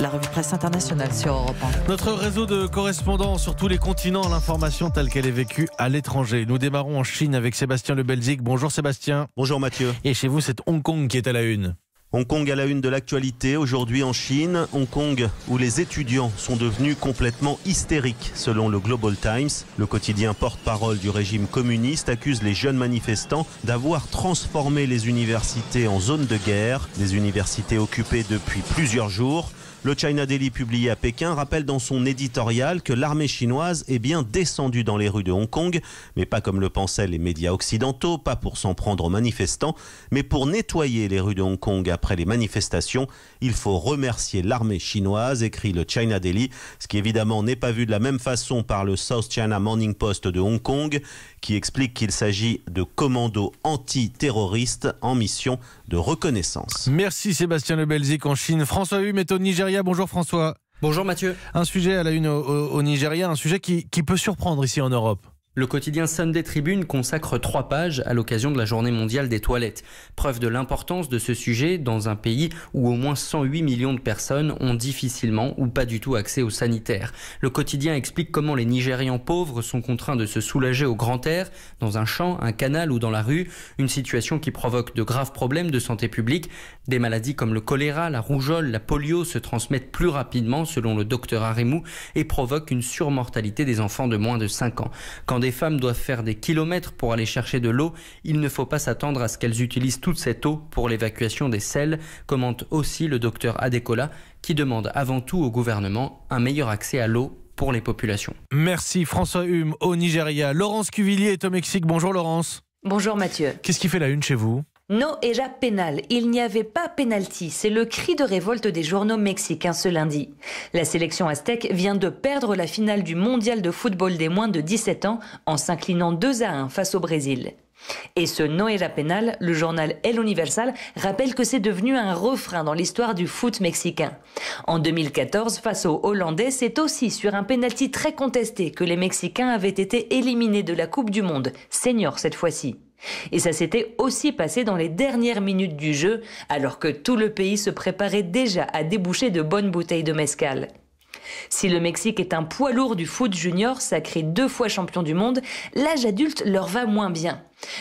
la revue Presse Internationale sur Europe Notre réseau de correspondants sur tous les continents, l'information telle qu'elle est vécue à l'étranger. Nous démarrons en Chine avec Sébastien Le Belzic. Bonjour Sébastien. Bonjour Mathieu. Et chez vous, c'est Hong Kong qui est à la une. Hong Kong à la une de l'actualité aujourd'hui en Chine, Hong Kong où les étudiants sont devenus complètement hystériques selon le Global Times. Le quotidien porte-parole du régime communiste accuse les jeunes manifestants d'avoir transformé les universités en zone de guerre, des universités occupées depuis plusieurs jours. Le China Daily publié à Pékin rappelle dans son éditorial que l'armée chinoise est bien descendue dans les rues de Hong Kong, mais pas comme le pensaient les médias occidentaux, pas pour s'en prendre aux manifestants, mais pour nettoyer les rues de Hong Kong après les manifestations. Il faut remercier l'armée chinoise, écrit le China Daily, ce qui évidemment n'est pas vu de la même façon par le South China Morning Post de Hong Kong, qui explique qu'il s'agit de commandos antiterroristes en mission de reconnaissance. Merci Sébastien Le Belzic en Chine. François Hume est au Nigeria. Bonjour François. Bonjour Mathieu. Un sujet à la une au, Nigeria, un sujet qui peut surprendre ici en Europe. Le quotidien Sunday Tribune consacre trois pages à l'occasion de la journée mondiale des toilettes. Preuve de l'importance de ce sujet dans un pays où au moins 108 millions de personnes ont difficilement ou pas du tout accès aux sanitaires. Le quotidien explique comment les Nigérians pauvres sont contraints de se soulager au grand air, dans un champ, un canal ou dans la rue. Une situation qui provoque de graves problèmes de santé publique. Des maladies comme le choléra, la rougeole, la polio se transmettent plus rapidement selon le docteur Arimou et provoquent une surmortalité des enfants de moins de 5 ans des femmes doivent faire des kilomètres pour aller chercher de l'eau, il ne faut pas s'attendre à ce qu'elles utilisent toute cette eau pour l'évacuation des selles, commente aussi le docteur Adekola, qui demande avant tout au gouvernement un meilleur accès à l'eau pour les populations. Merci François Hume au Nigeria. Laurence Cuvillier est au Mexique. Bonjour Laurence. Bonjour Mathieu. Qu'est-ce qui fait la une chez vous No era penal, il n'y avait pas penalty, c'est le cri de révolte des journaux mexicains ce lundi. La sélection aztèque vient de perdre la finale du mondial de football des moins de 17 ans en s'inclinant 2 à 1 face au Brésil. Et ce No era penal, le journal El Universal rappelle que c'est devenu un refrain dans l'histoire du foot mexicain. En 2014, face aux Hollandais, c'est aussi sur un penalty très contesté que les Mexicains avaient été éliminés de la Coupe du Monde, senior cette fois-ci. Et ça s'était aussi passé dans les dernières minutes du jeu, alors que tout le pays se préparait déjà à déboucher de bonnes bouteilles de mescal. Si le Mexique est un poids lourd du foot junior, sacré deux fois champion du monde, l'âge adulte leur va moins bien.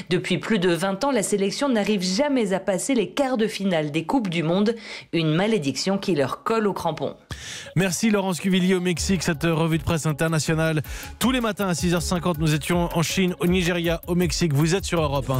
Depuis plus de 20 ans, la sélection n'arrive jamais à passer les quarts de finale des Coupes du Monde, une malédiction qui leur colle au crampon. Merci Laurence Cuvillier au Mexique, cette revue de presse internationale. Tous les matins à 6h50, nous étions en Chine, au Nigeria, au Mexique. Vous êtes sur Europe